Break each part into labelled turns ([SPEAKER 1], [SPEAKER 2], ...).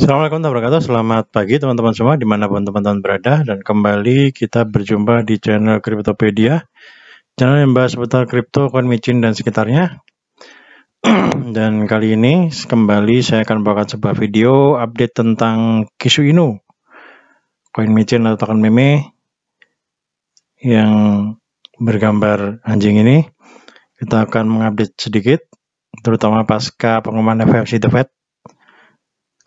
[SPEAKER 1] Assalamualaikum warahmatullahi wabarakatuh. Selamat pagi teman-teman semua dimanapun teman-teman berada dan kembali kita berjumpa di channel Cryptopedia, channel yang membahas seputar kripto, coin micin dan sekitarnya. dan kali ini kembali saya akan membawakan sebuah video update tentang Kisu Inu, coin micin atau token meme yang bergambar anjing ini. Kita akan mengupdate sedikit, terutama pasca pengumuman FFC The Fed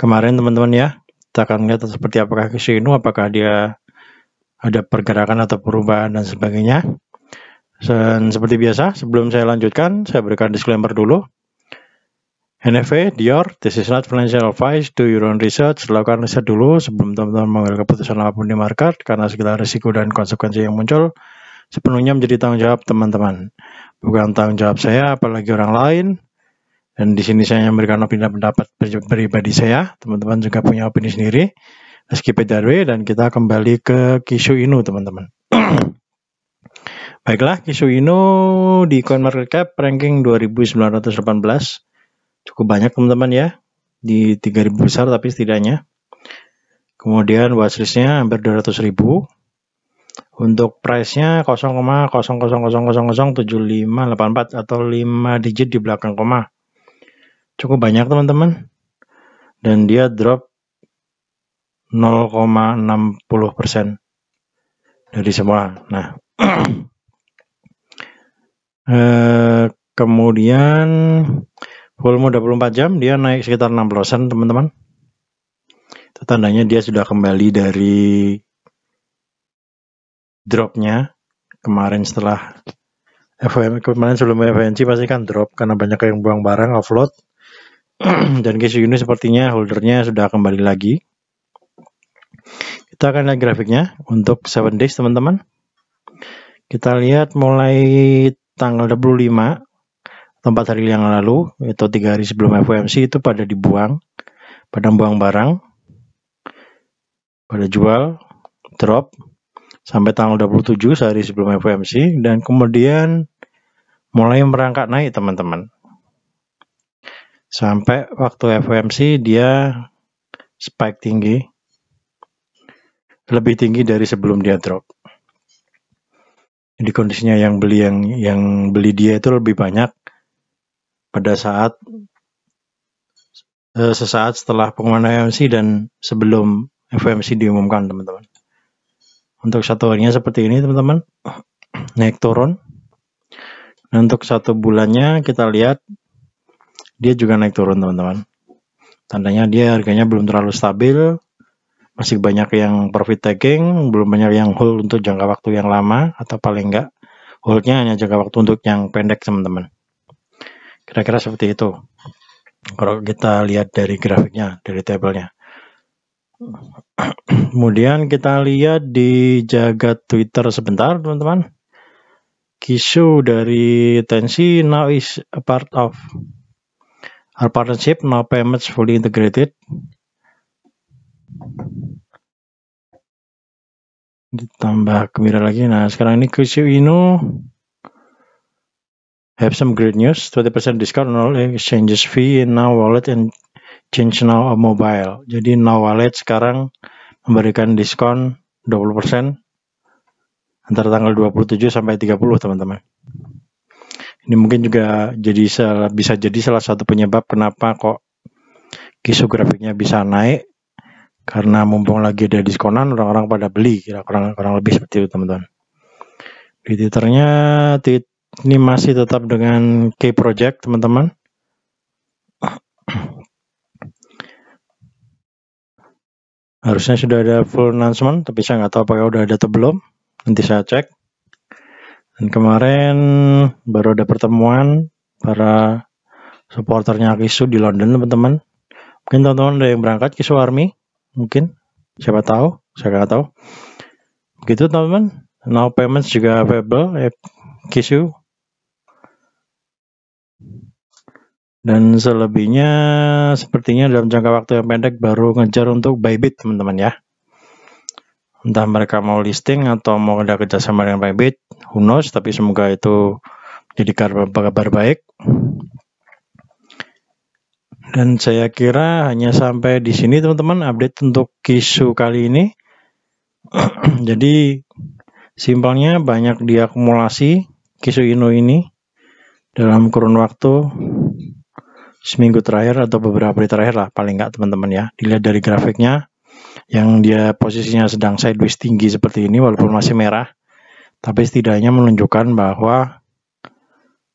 [SPEAKER 1] kemarin teman-teman ya. Kita akan lihat seperti apakah sini apakah dia ada pergerakan atau perubahan dan sebagainya. Dan seperti biasa, sebelum saya lanjutkan, saya berikan disclaimer dulu. NFA, Dior, this is not financial advice, do your own research, lakukan riset dulu sebelum teman-teman mengambil keputusan apapun di market, karena segala risiko dan konsekuensi yang muncul sepenuhnya menjadi tanggung jawab teman-teman. Bukan tanggung jawab saya, apalagi orang lain, dan di sini saya memberikan opini pendapat pribadi saya. Teman-teman juga punya opini sendiri. Let's keep dan kita kembali ke Kishu Inu teman-teman. Baiklah, Kishu Inu di Coin Market Cap ranking 2918. Cukup banyak teman-teman ya. Di 3000 besar tapi setidaknya. Kemudian watchlistnya hampir 200 ribu. Untuk price-nya 0,000007584 atau 5 digit di belakang koma cukup banyak teman-teman dan dia drop 0,60% dari semua. Nah, eh, kemudian volume 24 jam dia naik sekitar 6% teman-teman. Itu tandanya dia sudah kembali dari dropnya kemarin setelah FOMC kemarin sebelum FOMC pasti kan drop karena banyak yang buang barang offload dan case ini sepertinya holdernya sudah kembali lagi. Kita akan lihat grafiknya untuk 7 days teman-teman. Kita lihat mulai tanggal 25 tempat hari yang lalu itu 3 hari sebelum FOMC itu pada dibuang, pada buang barang, pada jual, drop sampai tanggal 27 sehari sebelum FOMC dan kemudian mulai merangkak naik teman-teman sampai waktu FOMC dia spike tinggi lebih tinggi dari sebelum dia drop jadi kondisinya yang beli yang yang beli dia itu lebih banyak pada saat eh, sesaat setelah pengumuman FOMC dan sebelum FOMC diumumkan teman-teman untuk satu harinya seperti ini teman-teman naik turun untuk satu bulannya kita lihat dia juga naik turun teman-teman. Tandanya dia harganya belum terlalu stabil, masih banyak yang profit taking, belum banyak yang hold untuk jangka waktu yang lama atau paling enggak holdnya hanya jangka waktu untuk yang pendek teman-teman. Kira-kira seperti itu. Kalau kita lihat dari grafiknya, dari tabelnya. Kemudian kita lihat di jagat Twitter sebentar teman-teman. Kisuh dari Tensi now is a part of Our partnership now payments fully integrated. Ditambah gembira lagi. Nah, sekarang ini QC Ino have some great news. 20% discount on all exchanges fee in Now Wallet and Change Now a Mobile. Jadi Now Wallet sekarang memberikan diskon 20% antara tanggal 27 sampai 30 teman-teman. Ini mungkin juga jadi bisa jadi salah satu penyebab kenapa kok kisu grafiknya bisa naik karena mumpung lagi ada diskonan orang-orang pada beli kira-kira kurang lebih seperti itu teman-teman. Di Twitternya ini masih tetap dengan K Project teman-teman. Harusnya sudah ada full announcement, tapi saya nggak tahu apakah sudah ada atau belum. Nanti saya cek. Dan kemarin baru ada pertemuan para supporternya Kisu di London teman-teman. Mungkin teman-teman ada yang berangkat Kisu Army, mungkin siapa tahu, saya nggak tahu. Begitu teman-teman. Now payments juga available ya, Kisu. Dan selebihnya sepertinya dalam jangka waktu yang pendek baru ngejar untuk buy Bybit teman-teman ya entah mereka mau listing atau mau ada kerjasama dengan Bybit, who knows, tapi semoga itu jadi kabar, kabar baik. Dan saya kira hanya sampai di sini teman-teman update untuk kisu kali ini. jadi simpelnya banyak diakumulasi Kisu Inu ini dalam kurun waktu seminggu terakhir atau beberapa hari terakhir lah paling nggak teman-teman ya. Dilihat dari grafiknya yang dia posisinya sedang sideways tinggi seperti ini walaupun masih merah tapi setidaknya menunjukkan bahwa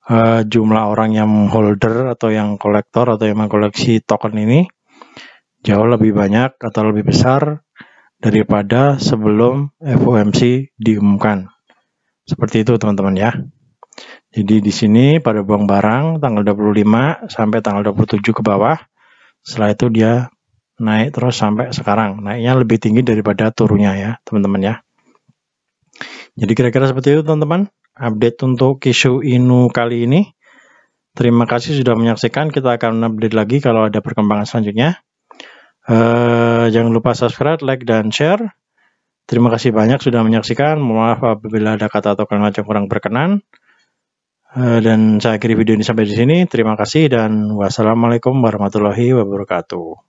[SPEAKER 1] uh, jumlah orang yang holder atau yang kolektor atau yang mengkoleksi token ini jauh lebih banyak atau lebih besar daripada sebelum FOMC diumumkan. Seperti itu teman-teman ya. Jadi di sini pada buang barang tanggal 25 sampai tanggal 27 ke bawah. Setelah itu dia naik terus sampai sekarang. Naiknya lebih tinggi daripada turunnya ya, teman-teman ya. Jadi kira-kira seperti itu teman-teman. Update untuk kisuh Inu kali ini. Terima kasih sudah menyaksikan. Kita akan update lagi kalau ada perkembangan selanjutnya. Uh, jangan lupa subscribe, like, dan share. Terima kasih banyak sudah menyaksikan. Mohon maaf apabila ada kata atau kalimat yang kurang berkenan. Uh, dan saya akhiri video ini sampai di sini. Terima kasih dan wassalamualaikum warahmatullahi wabarakatuh.